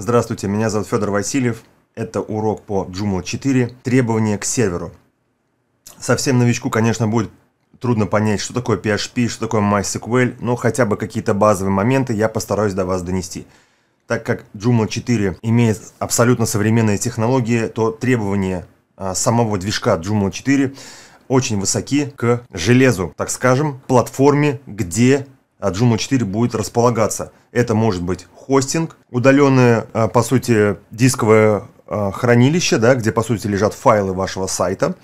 Здравствуйте, меня зовут Федор Васильев. Это урок по Joomla 4 «Требования к серверу». Совсем новичку, конечно, будет трудно понять, что такое PHP, что такое MySQL, но хотя бы какие-то базовые моменты я постараюсь до вас донести. Так как Joomla 4 имеет абсолютно современные технологии, то требования а, самого движка Joomla 4 очень высоки к железу, так скажем, платформе, где от Juno 4 будет располагаться. Это может быть хостинг, удаленное, а, по сути, дисковое а, хранилище, да, где, по сути, лежат файлы вашего сайта.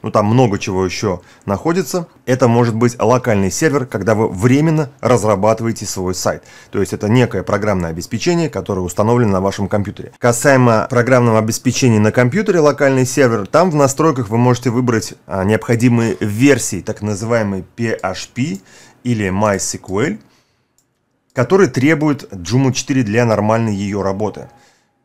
Ну, там много чего еще находится. Это может быть локальный сервер, когда вы временно разрабатываете свой сайт. То есть это некое программное обеспечение, которое установлено на вашем компьютере. Касаемо программного обеспечения на компьютере, локальный сервер, там в настройках вы можете выбрать а, необходимые версии, так называемый PHP, или MySQL, которые требуют Joomla 4 для нормальной ее работы.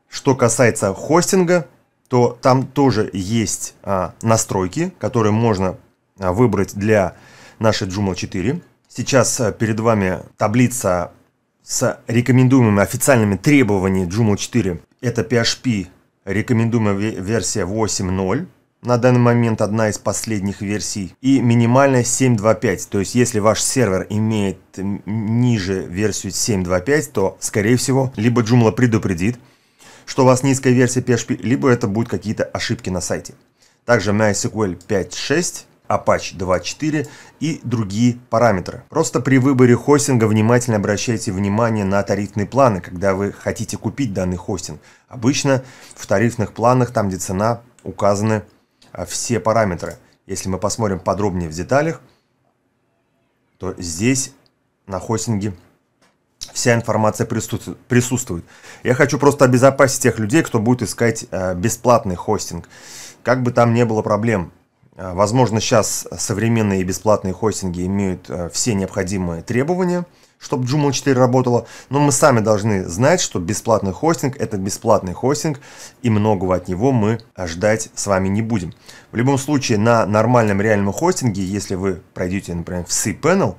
Что касается хостинга, то там тоже есть а, настройки, которые можно а, выбрать для нашей Joomla 4. Сейчас а, перед вами таблица с рекомендуемыми официальными требованиями Joomla 4. Это PHP рекомендуемая версия 8.0 на данный момент одна из последних версий, и минимальная 7.2.5. То есть, если ваш сервер имеет ниже версию 7.2.5, то, скорее всего, либо Joomla предупредит, что у вас низкая версия PHP, либо это будут какие-то ошибки на сайте. Также MySQL 5.6 Apache 2.4 и другие параметры. Просто при выборе хостинга внимательно обращайте внимание на тарифные планы, когда вы хотите купить данный хостинг. Обычно в тарифных планах, там где цена, указаны Э, все параметры. Если мы посмотрим подробнее в деталях, то здесь на хостинге вся информация присутствует. Я хочу просто обезопасить тех людей, кто будет искать э, бесплатный хостинг. Как бы там ни было проблем, э, возможно, сейчас современные бесплатные хостинги имеют все необходимые требования – чтобы Joomla 4 работала, но мы сами должны знать, что бесплатный хостинг – это бесплатный хостинг, и многого от него мы ждать с вами не будем. В любом случае, на нормальном реальном хостинге, если вы пройдете, например, в cPanel,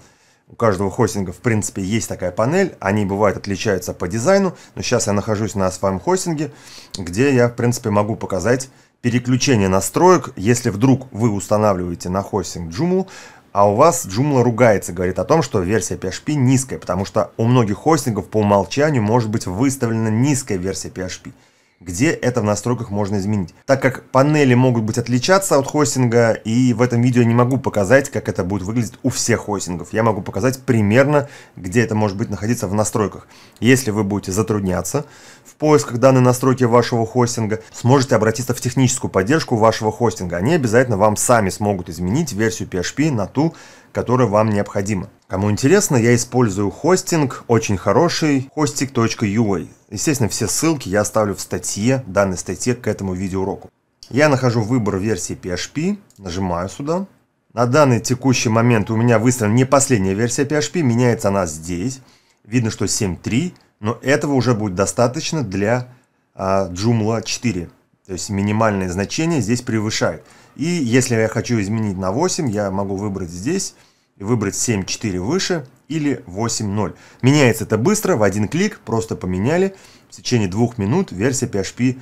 у каждого хостинга, в принципе, есть такая панель, они, бывают отличаются по дизайну, но сейчас я нахожусь на своем хостинге, где я, в принципе, могу показать переключение настроек, если вдруг вы устанавливаете на хостинг Joomla, а у вас Joomla ругается, говорит о том, что версия PHP низкая, потому что у многих хостингов по умолчанию может быть выставлена низкая версия PHP где это в настройках можно изменить. Так как панели могут быть отличаться от хостинга, и в этом видео не могу показать, как это будет выглядеть у всех хостингов. Я могу показать примерно, где это может быть находиться в настройках. Если вы будете затрудняться в поисках данной настройки вашего хостинга, сможете обратиться в техническую поддержку вашего хостинга. Они обязательно вам сами смогут изменить версию PHP на ту, которая вам необходима. Кому интересно, я использую хостинг, очень хороший, hosting.ua. Естественно, все ссылки я оставлю в статье, данной статье к этому видеоуроку. Я нахожу выбор версии PHP, нажимаю сюда. На данный текущий момент у меня выставлена не последняя версия PHP, меняется она здесь. Видно, что 7.3, но этого уже будет достаточно для а, Joomla 4. То есть минимальное значение здесь превышает. И если я хочу изменить на 8, я могу выбрать здесь и выбрать 7.4 выше или 8.0. Меняется это быстро, в один клик, просто поменяли. В течение двух минут версия PHP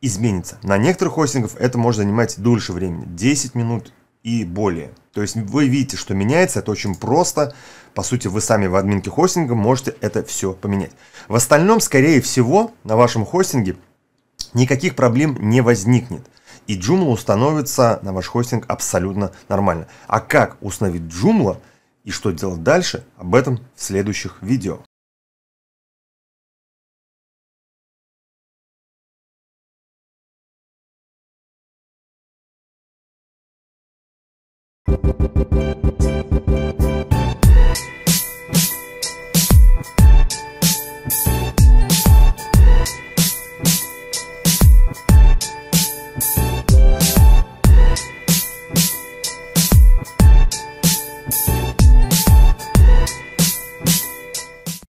изменится. На некоторых хостингов это может занимать дольше времени, 10 минут и более. То есть вы видите, что меняется, это очень просто. По сути, вы сами в админке хостинга можете это все поменять. В остальном, скорее всего, на вашем хостинге никаких проблем не возникнет и Joomla установится на ваш хостинг абсолютно нормально. А как установить Joomla и что делать дальше, об этом в следующих видео. Thank you.